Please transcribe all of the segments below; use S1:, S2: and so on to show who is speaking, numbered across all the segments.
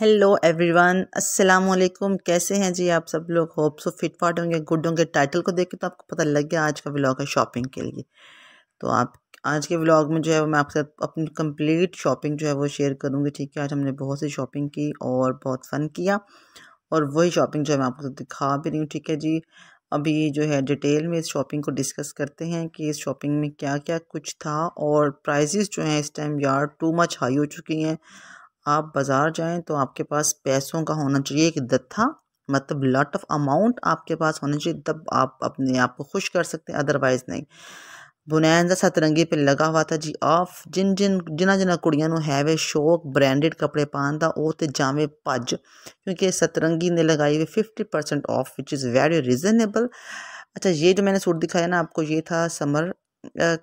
S1: hello everyone अस्सलाम वालेकुम कैसे हैं जी आप सब लोग होप सो फिट फाट होंगे गुड होंगे टाइटल को देख के तो आपको पता लग गया आज का व्लॉग है शॉपिंग के लिए तो आप आज के व्लॉग में जो है मैं आपके साथ अपनी कंप्लीट शॉपिंग जो है वो शेयर करूंगी ठीक है आज हमने बहुत सी शॉपिंग की और बहुत फ़न किया और वही शॉपिंग जो मैं आपको दिखा भी रही हूँ ठीक है जी अभी जो है डिटेल में इस शॉपिंग को डिस्कस करते हैं कि इस शॉपिंग में क्या क्या कुछ था और प्राइजेस जो हैं इस टाइम यार टू मच हाई हो चुकी हैं आप बाज़ार जाएं तो आपके पास पैसों का होना चाहिए एक दत्था मतलब लॉट ऑफ अमाउंट आपके पास होना चाहिए तब आप अपने आप को खुश कर सकते हैं अदरवाइज़ नहीं बुनैन सतरंगी ਸਤਰੰਗੀ लगा हुआ था जी ऑफ जिन जिन ਜਿਨ जिन्हें ਜਿਨ੍ਹਾਂ ਕੁੜੀਆਂ है वे शौक ਸ਼ੌਕ कपड़े ਕੱਪੜੇ का ਦਾ तो जावे भज क्योंकि सतरंगी ने लगाई हुई fifty percent off which is very reasonable अच्छा ये जो मैंने सूट दिखाया ना आपको ये था समर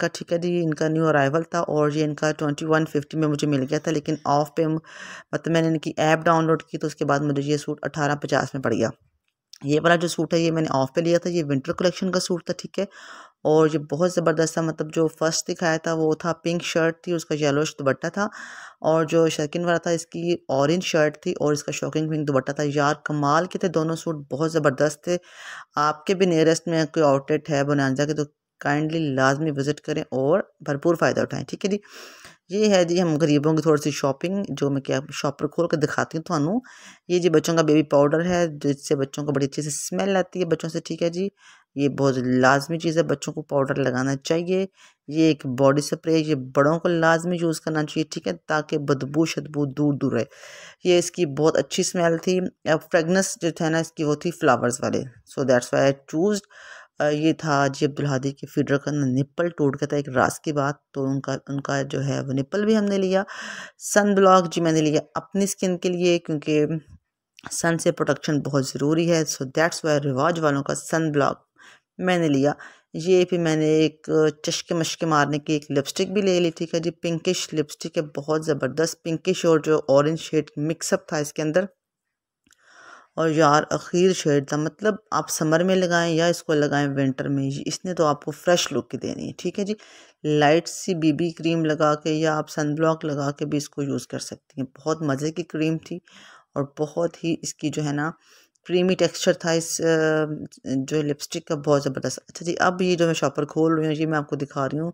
S1: का ठीक है जी इनका न्यू अराइवल था और ये इनका ट्वेंटी वन फिफ्टी में मुझे मिल गया था लेकिन ऑफ पे मतलब मैंने इनकी ऐप डाउनलोड की तो उसके बाद मुझे ये सूट अठारह पचास में पड़ गया ये वाला जो सूट है ये मैंने ऑफ पे लिया था ये विंटर कलेक्शन का सूट था ठीक है और जो बहुत ज़बरदस्त था मतलब जो फर्स्ट दिखाया था वो था पिंक शर्ट थी उसका येलोश दुपट्टा था और जो शर्किन वाला था इसकी ऑरेंज शर्ट थी और इसका शॉकिंग पिंक दुपट्टा था यार कमाल के थे दोनों सूट बहुत ज़बरदस्त थे आपके भी नियरेस्ट में कोई आउटलेट है बोनानजा के तो काइंडली लाजमी विज़िट करें और भरपूर फ़ायदा उठाएँ ठीक है जी ये है जी हम गरीबों की थोड़ी सी शॉपिंग जो मैं क्या शॉपर खोल कर दिखाती हूँ थानू ये जी बच्चों का बेबी पाउडर है जिससे बच्चों को बड़ी अच्छी से स्मेल आती है बच्चों से ठीक है जी ये बहुत लाजमी चीज़ है बच्चों को पाउडर लगाना चाहिए ये एक बॉडी स्प्रे ये बड़ों को लाजमी यूज़ करना चाहिए ठीक है ताकि बदबू शदबू दूर दूर रहे ये इसकी बहुत अच्छी स्मेल थी फ्रेगनेस जो थे ना इसकी वो थी फ्लावर्स वाले so that's why I choose ये था जी अब्दुल हादी के फीडर का निप्पल टूट गया था एक रास की बात तो उनका उनका जो है वो निप्पल भी हमने लिया सन ब्लॉक जी मैंने लिया अपनी स्किन के लिए क्योंकि सन से प्रोटेक्शन बहुत ज़रूरी है सो दैट्स वाई रिवाज वालों का सन ब्लॉक मैंने लिया ये फिर मैंने एक चश्के मशके मारने की एक लिपस्टिक भी ले ली थी है जी पिंकिश लिपस्टिक है बहुत ज़बरदस्त पिंकिश और जो ऑरेंज शेड मिक्सअप था इसके अंदर और यार अखीर शेड था मतलब आप समर में लगाएं या इसको लगाएं विंटर में इसने तो आपको फ्रेश लुक की देनी है ठीक है जी लाइट सी बीबी क्रीम लगा के या आप सन ब्लॉक लगा के भी इसको यूज़ कर सकती हैं बहुत मज़े की क्रीम थी और बहुत ही इसकी जो है ना क्रीमी टेक्सचर था इस जो लिपस्टिक का बहुत ज़बरदस्त अच्छा जी अब ये जो मैं शॉपर खोल रही हूँ ये मैं आपको दिखा रही हूँ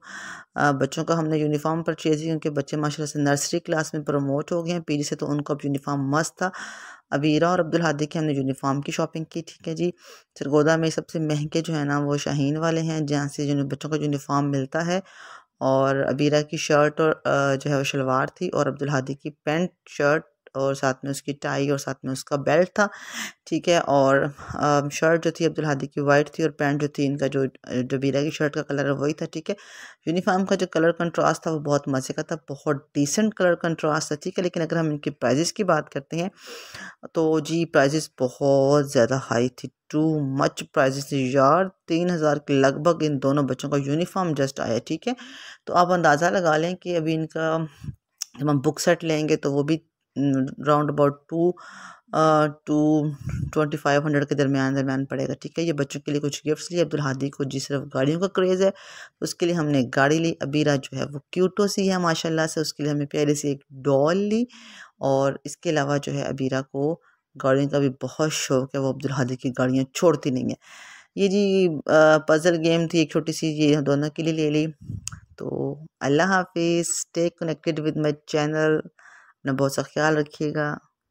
S1: बच्चों का हमने यूनिफॉर्म परचेज किया क्योंकि बच्चे माशाल्लाह से नर्सरी क्लास में प्रमोट हो गए हैं पीजी से तो उनका अब यूनिफॉर्म मस्त था अबीरा और अब्दुल हादी की हमने यूनिफॉर्म की शॉपिंग की ठीक है जी सरगोदा में सबसे महंगे जो है ना वो शाहीन वाले हैं जहाँ से बच्चों का यूनिफॉर्म मिलता है और अबीरा की शर्ट और जो है वो शलवार थी और अब्दुल हादी की पेंट शर्ट और साथ में उसकी टाई और साथ में उसका बेल्ट था ठीक है और शर्ट जो थी अब्दुल हादी की वाइट थी और पैंट जो थी इनका जो बीरा की शर्ट का कलर वही था ठीक है यूनिफॉर्म का जो कलर कंट्रास्ट था वो बहुत मज़े का था बहुत डिसेंट कलर कंट्रास्ट था ठीक है लेकिन अगर हम इनकी प्राइजेस की बात करते हैं तो जी प्राइजेस बहुत ज़्यादा हाई थी टू मच प्राइजेस यार तीन हज़ार के लगभग इन दोनों बच्चों का यूनिफॉर्म जस्ट आया ठीक है तो आप अंदाज़ा लगा लें कि अभी इनका जब हम बुक सेट लेंगे तो वो भी round about two two twenty five hundred के दरमियान दरमियान पड़ेगा ठीक है ये बच्चों के लिए कुछ गिफ्ट्स लिए अब्दुल हादी को जी सिर्फ गाड़ियों का क्रेज़ है उसके लिए हमने गाड़ी ली अबीरा जो है वो क्यूटो सी है माशाल्लाह से उसके लिए हमें प्यारे सी एक डॉल ली और इसके अलावा जो है अबीरा को गाड़ियों का भी बहुत शौक है वो अब्दुल हादी की गाड़ियाँ छोड़ती नहीं है ये जी पज़ल गेम थी एक छोटी सी ये दोनों के लिए ले ली तो अल्लाह हाफिज़ stay connected with my channel अपना बहुत सा ख्याल रखिएगा